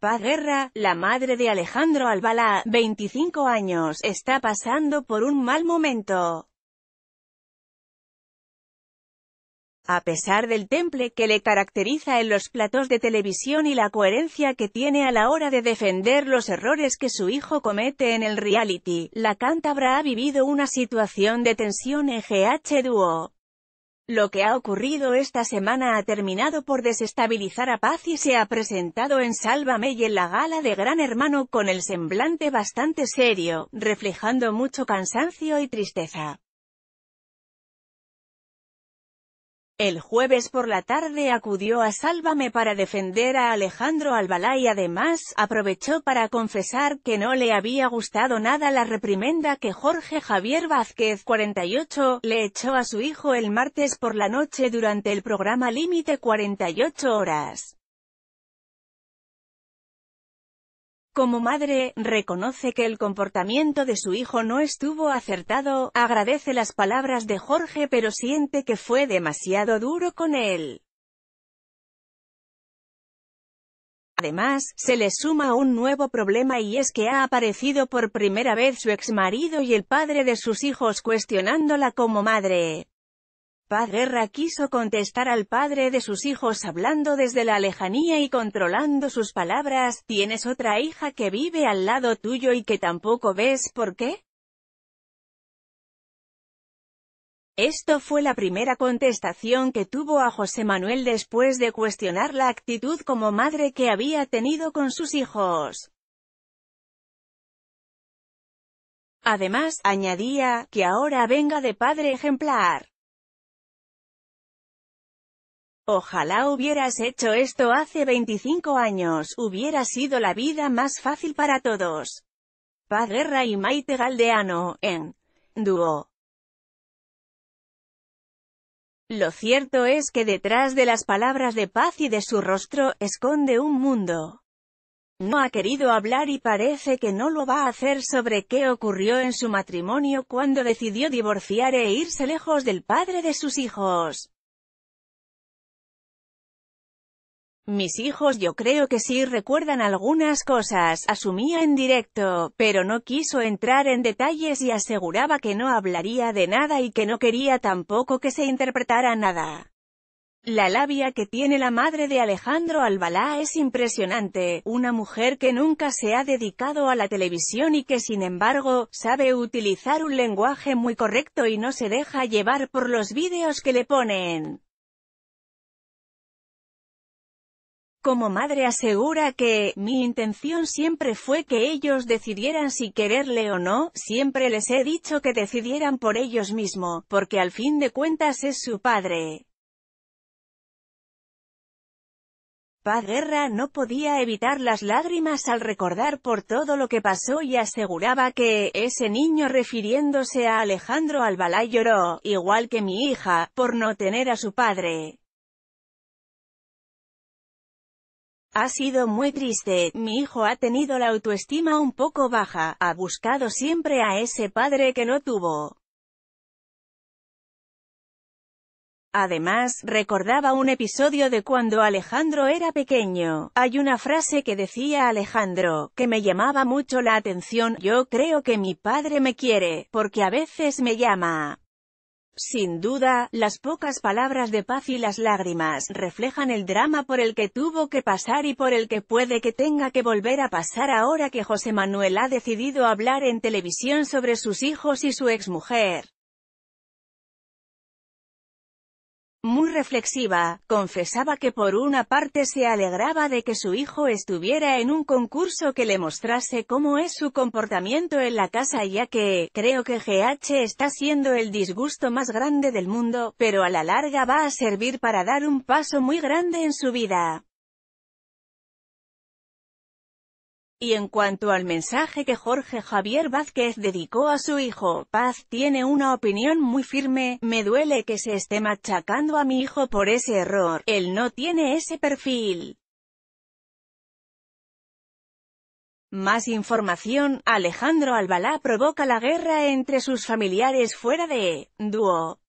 Paz Guerra, la madre de Alejandro Albalá, 25 años, está pasando por un mal momento. A pesar del temple que le caracteriza en los platos de televisión y la coherencia que tiene a la hora de defender los errores que su hijo comete en el reality, la cántabra ha vivido una situación de tensión en GH Duo. Lo que ha ocurrido esta semana ha terminado por desestabilizar a Paz y se ha presentado en Sálvame y en la gala de Gran Hermano con el semblante bastante serio, reflejando mucho cansancio y tristeza. El jueves por la tarde acudió a Sálvame para defender a Alejandro Albalá y además, aprovechó para confesar que no le había gustado nada la reprimenda que Jorge Javier Vázquez, 48, le echó a su hijo el martes por la noche durante el programa Límite 48 Horas. Como madre, reconoce que el comportamiento de su hijo no estuvo acertado, agradece las palabras de Jorge pero siente que fue demasiado duro con él. Además, se le suma un nuevo problema y es que ha aparecido por primera vez su exmarido y el padre de sus hijos cuestionándola como madre. Padre quiso contestar al padre de sus hijos hablando desde la lejanía y controlando sus palabras, ¿tienes otra hija que vive al lado tuyo y que tampoco ves por qué? Esto fue la primera contestación que tuvo a José Manuel después de cuestionar la actitud como madre que había tenido con sus hijos. Además, añadía, que ahora venga de padre ejemplar. Ojalá hubieras hecho esto hace 25 años, hubiera sido la vida más fácil para todos. padre y Maite Galdeano, en Dúo. Lo cierto es que detrás de las palabras de paz y de su rostro, esconde un mundo. No ha querido hablar y parece que no lo va a hacer sobre qué ocurrió en su matrimonio cuando decidió divorciar e irse lejos del padre de sus hijos. Mis hijos yo creo que sí recuerdan algunas cosas, asumía en directo, pero no quiso entrar en detalles y aseguraba que no hablaría de nada y que no quería tampoco que se interpretara nada. La labia que tiene la madre de Alejandro Albalá es impresionante, una mujer que nunca se ha dedicado a la televisión y que sin embargo, sabe utilizar un lenguaje muy correcto y no se deja llevar por los vídeos que le ponen. Como madre asegura que, mi intención siempre fue que ellos decidieran si quererle o no, siempre les he dicho que decidieran por ellos mismos, porque al fin de cuentas es su padre. Paguerra no podía evitar las lágrimas al recordar por todo lo que pasó y aseguraba que, ese niño refiriéndose a Alejandro Albalá lloró, igual que mi hija, por no tener a su padre. Ha sido muy triste, mi hijo ha tenido la autoestima un poco baja, ha buscado siempre a ese padre que no tuvo. Además, recordaba un episodio de cuando Alejandro era pequeño. Hay una frase que decía Alejandro, que me llamaba mucho la atención, yo creo que mi padre me quiere, porque a veces me llama sin duda, las pocas palabras de paz y las lágrimas reflejan el drama por el que tuvo que pasar y por el que puede que tenga que volver a pasar ahora que José Manuel ha decidido hablar en televisión sobre sus hijos y su exmujer. Muy reflexiva, confesaba que por una parte se alegraba de que su hijo estuviera en un concurso que le mostrase cómo es su comportamiento en la casa ya que, creo que GH está siendo el disgusto más grande del mundo, pero a la larga va a servir para dar un paso muy grande en su vida. Y en cuanto al mensaje que Jorge Javier Vázquez dedicó a su hijo, Paz tiene una opinión muy firme, me duele que se esté machacando a mi hijo por ese error, él no tiene ese perfil. Más información, Alejandro Albalá provoca la guerra entre sus familiares fuera de dúo.